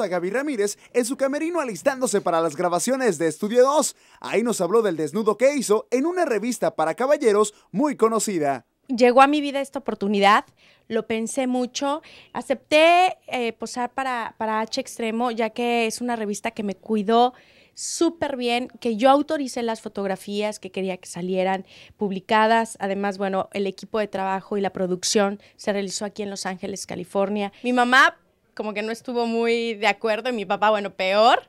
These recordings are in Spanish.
a Gaby Ramírez en su camerino alistándose para las grabaciones de Estudio 2. Ahí nos habló del desnudo que hizo en una revista para caballeros muy conocida. Llegó a mi vida esta oportunidad, lo pensé mucho, acepté eh, posar para, para H Extremo, ya que es una revista que me cuidó súper bien, que yo autoricé las fotografías que quería que salieran publicadas. Además, bueno, el equipo de trabajo y la producción se realizó aquí en Los Ángeles, California. Mi mamá como que no estuvo muy de acuerdo y mi papá, bueno, peor.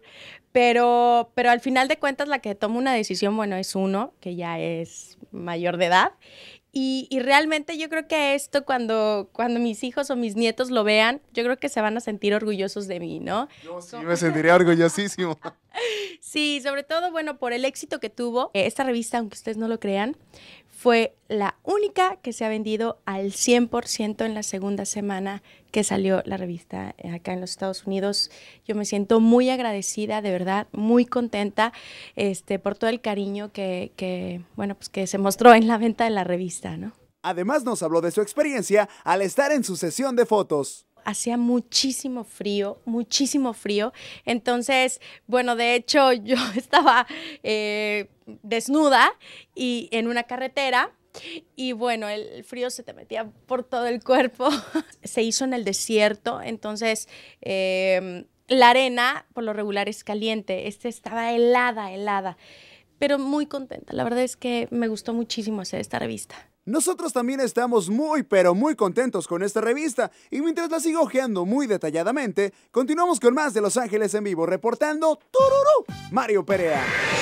Pero, pero al final de cuentas la que toma una decisión, bueno, es uno que ya es mayor de edad. Y, realmente yo creo que esto cuando, cuando mis hijos o mis nietos lo vean, yo creo que se van a sentir orgullosos de mí, ¿no? Yo sí, me sentiría orgullosísimo. sí, sobre todo, bueno, por el éxito que tuvo esta revista, aunque ustedes no lo crean, fue la única que se ha vendido al 100% en la segunda semana que salió la revista eh, acá en los Estados Unidos. Yo me siento muy agradecida, de verdad, muy contenta este, por todo el cariño que, bueno, pues que se mostró en la venta de la revista, Además nos habló de su experiencia al estar en su sesión de fotos hacía muchísimo frío, muchísimo frío. Entonces, bueno, de hecho yo estaba eh, desnuda y en una carretera. Y bueno, el frío se te metía por todo el cuerpo. se hizo en el desierto, entonces em, la arena por lo regular es caliente. Esta estaba helada, helada pero muy contenta. La verdad es que me gustó muchísimo hacer esta revista. Nosotros también estamos muy pero muy contentos con esta revista y mientras la sigo ojeando muy detalladamente, continuamos con más de Los Ángeles en vivo reportando Mario Perea.